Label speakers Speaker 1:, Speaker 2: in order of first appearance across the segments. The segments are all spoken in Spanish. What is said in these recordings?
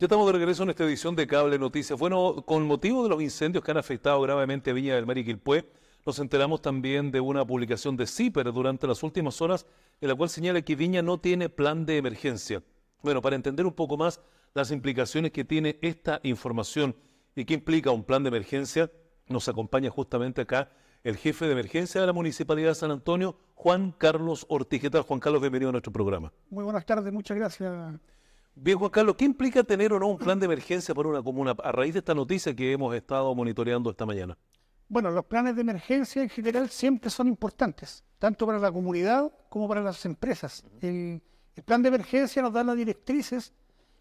Speaker 1: Ya estamos de regreso en esta edición de Cable Noticias. Bueno, con motivo de los incendios que han afectado gravemente a Viña del Mar y Quilpué, nos enteramos también de una publicación de CIPER durante las últimas horas, en la cual señala que Viña no tiene plan de emergencia. Bueno, para entender un poco más las implicaciones que tiene esta información y qué implica un plan de emergencia, nos acompaña justamente acá el jefe de emergencia de la Municipalidad de San Antonio, Juan Carlos Ortiz. Juan Carlos? Bienvenido a nuestro programa.
Speaker 2: Muy buenas tardes, muchas gracias Bien,
Speaker 1: Juan Carlos, ¿qué implica tener o no un plan de emergencia para una comuna a raíz de esta noticia que hemos estado monitoreando esta mañana?
Speaker 2: Bueno, los planes de emergencia en general siempre son importantes, tanto para la comunidad como para las empresas. El, plan de emergencia nos da las directrices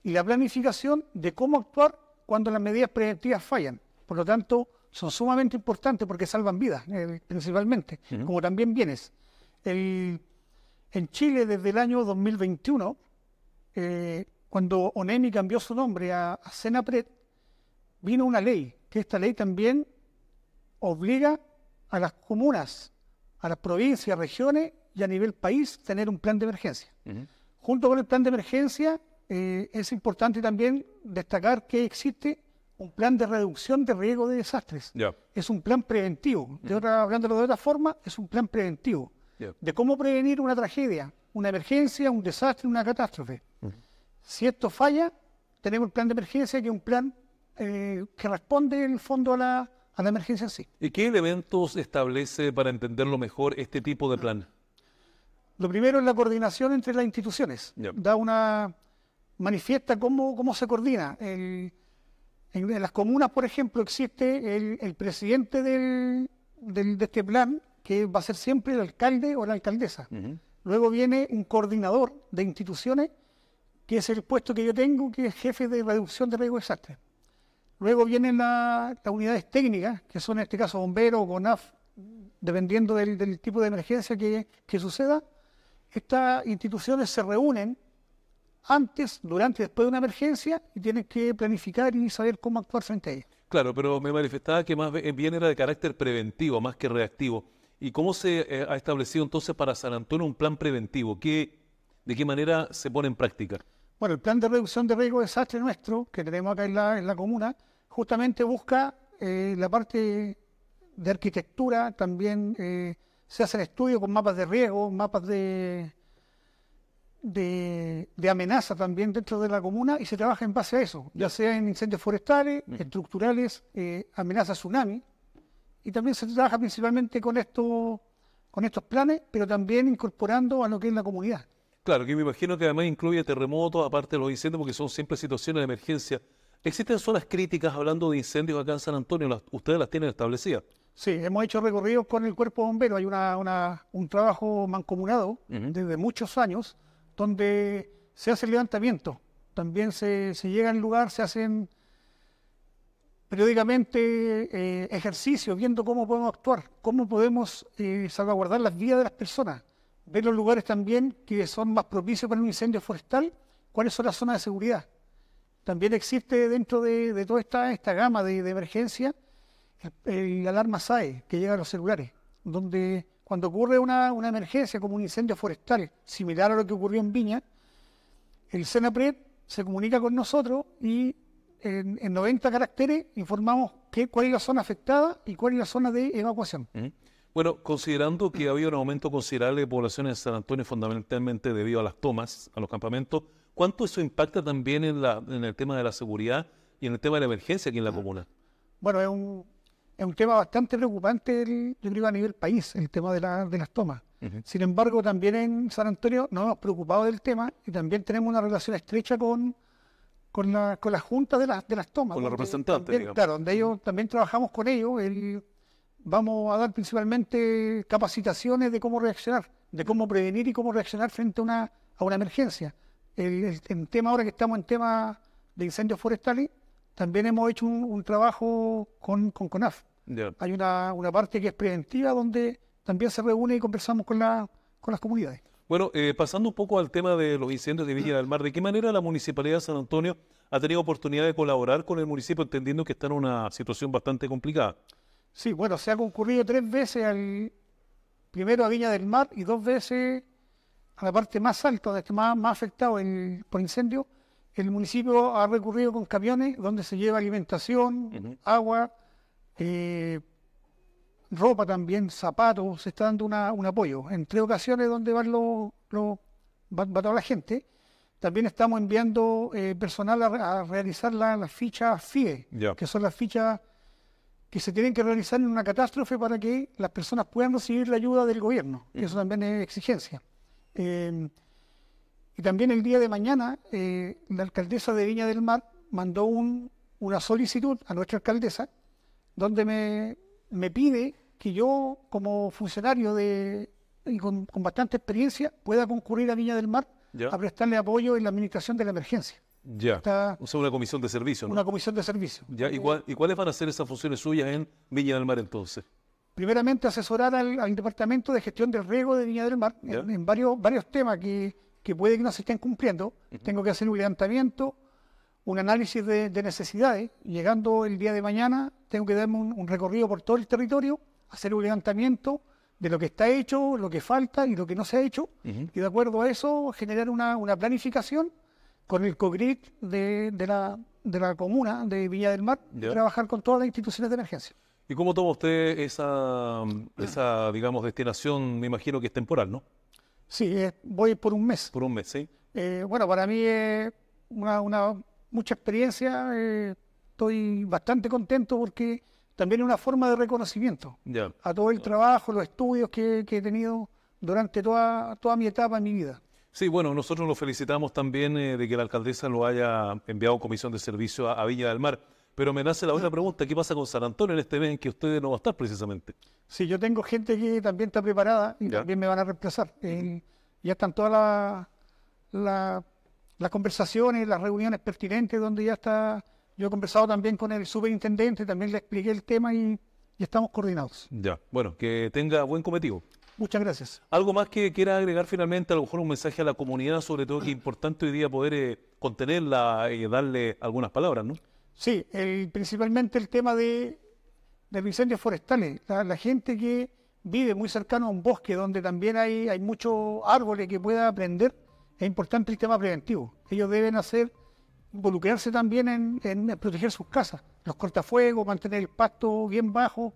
Speaker 2: y la planificación de cómo actuar cuando las medidas preventivas fallan. Por lo tanto, son sumamente importantes porque salvan vidas, eh, principalmente, como también bienes. en Chile, desde el año 2021, eh, cuando Onemi cambió su nombre a, Senapred, Senapret, vino una ley, que esta ley también obliga a las comunas, a las provincias, regiones y a nivel país tener un plan de emergencia. Junto con el plan de emergencia, eh, es importante también destacar que existe un plan de reducción de riesgo de desastres. Es un plan preventivo. De otra, hablándolo de otra forma, es un plan preventivo de cómo prevenir una tragedia, una emergencia, un desastre, una catástrofe. Si esto falla, tenemos un plan de emergencia, que es un plan eh, que responde en el fondo a la, emergencia sí.
Speaker 1: ¿Y qué elementos establece para entenderlo mejor este tipo de plan?
Speaker 2: Lo primero es la coordinación entre las instituciones. Da una manifiesta cómo, cómo se coordina. en, las comunas, por ejemplo, existe el, presidente de este plan, que va a ser siempre el alcalde o la alcaldesa. Luego viene un coordinador de instituciones que es el puesto que yo tengo, que es jefe de reducción de riesgo de desastre. Luego vienen las unidades técnicas, que son en este caso bomberos, gonaf, dependiendo del, tipo de emergencia que, suceda. Estas instituciones se reúnen antes, durante y después de una emergencia y tienen que planificar y saber cómo actuar frente a ella.
Speaker 1: Claro, pero me manifestaba que más bien era de carácter preventivo, más que reactivo. ¿Y cómo se eh, ha establecido entonces para San Antonio un plan preventivo? ¿De qué manera se pone en práctica?
Speaker 2: Bueno, el plan de reducción de riesgo de desastre nuestro, que tenemos acá en la, comuna, justamente busca eh, la parte de arquitectura, también eh, se se el estudio con mapas de riesgo, mapas de, de, amenaza también dentro de la comuna y se trabaja en base a eso, ya sea en incendios forestales, estructurales, eh, amenazas tsunami, y también se trabaja principalmente con, esto, con estos planes, pero también incorporando a lo que es la comunidad.
Speaker 1: Claro, que me imagino que además incluye terremotos, aparte de los incendios, porque son siempre situaciones de emergencia. ¿Existen zonas críticas, hablando de incendios acá en San Antonio? ¿Ustedes las tienen establecidas?
Speaker 2: Sí, hemos hecho recorridos con el cuerpo bombero. Hay una, un trabajo mancomunado desde muchos años donde se hace el levantamiento. También se, se llega al lugar, se hacen periódicamente eh, ejercicios viendo cómo podemos actuar, cómo podemos eh, salvaguardar las vidas de las personas ver los lugares también que son más propicios para un incendio forestal, cuáles son las zonas de seguridad. También existe dentro de, toda esta, gama de, emergencias, emergencia el, alarma SAE que llega a los celulares, donde cuando ocurre una, emergencia como un incendio forestal, similar a lo que ocurrió en Viña, el Senapred se comunica con nosotros y en, 90 caracteres informamos qué, cuál es la zona afectada y cuál es la zona de evacuación.
Speaker 1: Bueno, considerando que había un aumento considerable de población en San Antonio, fundamentalmente debido a las tomas, a los campamentos, ¿cuánto eso impacta también en, la, en el tema de la seguridad y en el tema de la emergencia aquí en la ah. comuna?
Speaker 2: Bueno, es un, es un tema bastante preocupante, yo creo, a nivel país, el tema de, la, de las tomas. Sin embargo, también en San Antonio nos hemos preocupado del tema y también tenemos una relación estrecha con, con, la, Junta de, de las tomas. Con los representantes. Claro, donde ellos, también trabajamos con ellos vamos a dar principalmente capacitaciones de cómo reaccionar, de cómo prevenir y cómo reaccionar frente a una, emergencia. El, tema ahora que estamos en tema de incendios forestales, también hemos hecho un, trabajo con, CONAF. Hay una, parte que es preventiva donde también se reúne y conversamos con, las comunidades.
Speaker 1: Bueno, eh, pasando un poco al tema de los incendios de Villa del Mar, ¿de qué manera la Municipalidad de San Antonio ha tenido oportunidad de colaborar con el municipio, entendiendo que está en una situación bastante complicada?
Speaker 2: Sí, bueno, se ha concurrido tres veces al, primero a Viña del Mar y dos veces a la parte más alta, donde está más, más afectado por incendio. El municipio ha recurrido con camiones donde se lleva alimentación, agua, eh, ropa también, zapatos, se está dando un apoyo. En tres ocasiones donde van va, toda la gente. También estamos enviando eh, personal a, realizar las fichas FIE, que son las fichas que se tienen que realizar en una catástrofe para que las personas puedan recibir la ayuda del gobierno, y eso también es exigencia. Eh, y también el día de mañana, eh, la alcaldesa de Viña del Mar mandó una solicitud a nuestra alcaldesa, donde me, pide que yo, como funcionario de, y con, bastante experiencia, pueda concurrir a Viña del Mar a prestarle apoyo en la administración de la emergencia.
Speaker 1: Ya. Está, una comisión de servicio, ¿no?
Speaker 2: Una comisión de servicio.
Speaker 1: ¿y, cuáles van a ser esas funciones suyas en Viña del Mar entonces?
Speaker 2: Primeramente, asesorar al, Departamento de Gestión del Riego de Viña del Mar en, varios, varios temas que, puede que no se estén cumpliendo. Tengo que hacer un levantamiento, un análisis de, necesidades. Llegando el día de mañana, tengo que darme un, recorrido por todo el territorio, hacer un levantamiento de lo que está hecho, lo que falta y lo que no se ha hecho. Y de acuerdo a eso, generar una, una planificación con el COGRIC de, la, de la comuna de Villa del Mar, trabajar con todas las instituciones de emergencia.
Speaker 1: ¿Y cómo toma usted esa, esa, digamos, destinación? Me imagino que es temporal, ¿no?
Speaker 2: Sí, voy por un mes. Por un mes, sí. Eh, bueno, para mí es una, una mucha experiencia. Eh, estoy bastante contento porque también es una forma de reconocimiento a todo el trabajo, los estudios que, que he tenido durante toda, toda mi etapa en mi vida.
Speaker 1: Sí, bueno, nosotros lo felicitamos también eh, de que la alcaldesa lo haya enviado comisión de servicio a, Villa del Mar. Pero me nace la otra pregunta, ¿qué pasa con San Antonio en este mes que usted no va a estar precisamente?
Speaker 2: Sí, yo tengo gente que también está preparada y también me van a reemplazar. ya están todas las conversaciones, las reuniones pertinentes donde ya está... Yo he conversado también con el superintendente, también le expliqué el tema y, y estamos coordinados.
Speaker 1: Ya, bueno, que tenga buen cometido.
Speaker 2: Muchas gracias.
Speaker 1: ¿Algo más que quiera agregar finalmente? A lo mejor un mensaje a la comunidad, sobre todo que es importante hoy día poder eh, contenerla y darle algunas palabras, ¿no?
Speaker 2: Sí, el, principalmente el tema de, de los incendios forestales. La, gente que vive muy cercano a un bosque donde también hay, muchos árboles que pueda prender, es importante el tema preventivo. Ellos deben hacer, involucrarse también en, en proteger sus casas, los cortafuegos, mantener el pasto bien bajo,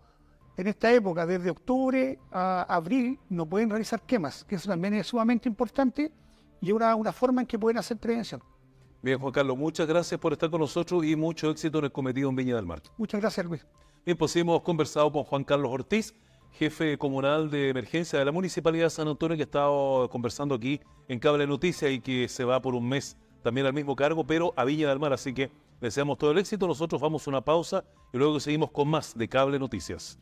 Speaker 2: en esta época, desde octubre a abril, no pueden realizar quemas, que eso también es sumamente importante y una, una forma en que pueden hacer prevención.
Speaker 1: Bien, Juan Carlos, muchas gracias por estar con nosotros y mucho éxito en el cometido en Viña del Mar.
Speaker 2: Muchas gracias, Luis.
Speaker 1: Bien, pues hemos conversado con Juan Carlos Ortiz, jefe comunal de emergencia de la Municipalidad de San Antonio, que ha estado conversando aquí en Cable Noticias y que se va por un mes también al mismo cargo, pero a Viña del Mar. Así que deseamos todo el éxito. Nosotros vamos a una pausa y luego seguimos con más de Cable Noticias.